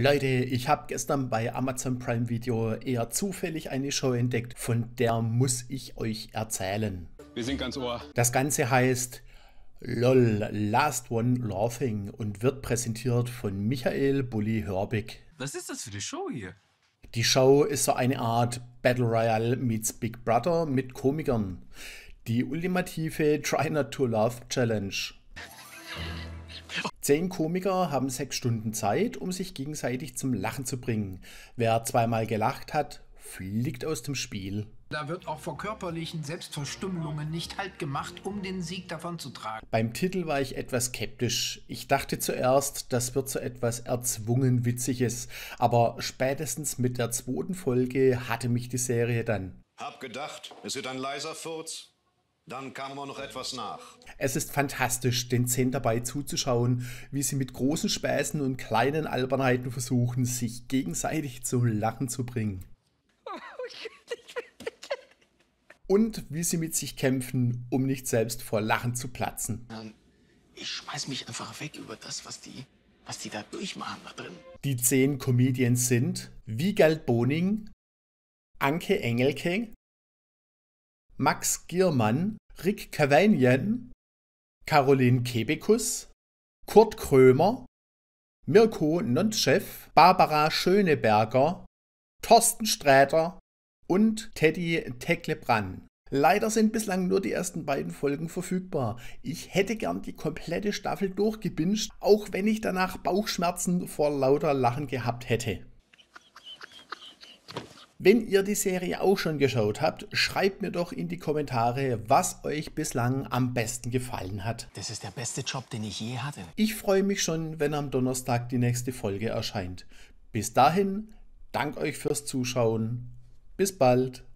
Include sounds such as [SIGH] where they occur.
Leute, ich habe gestern bei Amazon Prime Video eher zufällig eine Show entdeckt, von der muss ich euch erzählen. Wir sind ganz ohr. Das Ganze heißt LOL Last One Laughing und wird präsentiert von Michael Bulli Hörbig. Was ist das für eine Show hier? Die Show ist so eine Art Battle Royale meets Big Brother mit Komikern. Die ultimative Try Not to Laugh Challenge. [LAUGHS] Oh. Zehn Komiker haben sechs Stunden Zeit, um sich gegenseitig zum Lachen zu bringen. Wer zweimal gelacht hat, fliegt aus dem Spiel. Da wird auch vor körperlichen Selbstverstümmelungen nicht Halt gemacht, um den Sieg davonzutragen. Beim Titel war ich etwas skeptisch. Ich dachte zuerst, das wird so etwas erzwungen Witziges. Aber spätestens mit der zweiten Folge hatte mich die Serie dann. Hab gedacht, es wird ein leiser Furz, dann kam aber noch etwas nach. Es ist fantastisch, den Zehn dabei zuzuschauen, wie sie mit großen Späßen und kleinen Albernheiten versuchen, sich gegenseitig zum Lachen zu bringen. Und wie sie mit sich kämpfen, um nicht selbst vor Lachen zu platzen. Ich schmeiß mich einfach weg über das, was die, was die da durchmachen da drin. Die zehn Comedians sind Wiegald Boning, Anke Engelke, Max Giermann, Rick Cavanian, Caroline Kebekus, Kurt Krömer, Mirko Nontschew, Barbara Schöneberger, Thorsten Sträter und Teddy Teklebran. Leider sind bislang nur die ersten beiden Folgen verfügbar. Ich hätte gern die komplette Staffel durchgebinscht, auch wenn ich danach Bauchschmerzen vor lauter Lachen gehabt hätte. Wenn ihr die Serie auch schon geschaut habt, schreibt mir doch in die Kommentare, was euch bislang am besten gefallen hat. Das ist der beste Job, den ich je hatte. Ich freue mich schon, wenn am Donnerstag die nächste Folge erscheint. Bis dahin, dank euch fürs Zuschauen. Bis bald.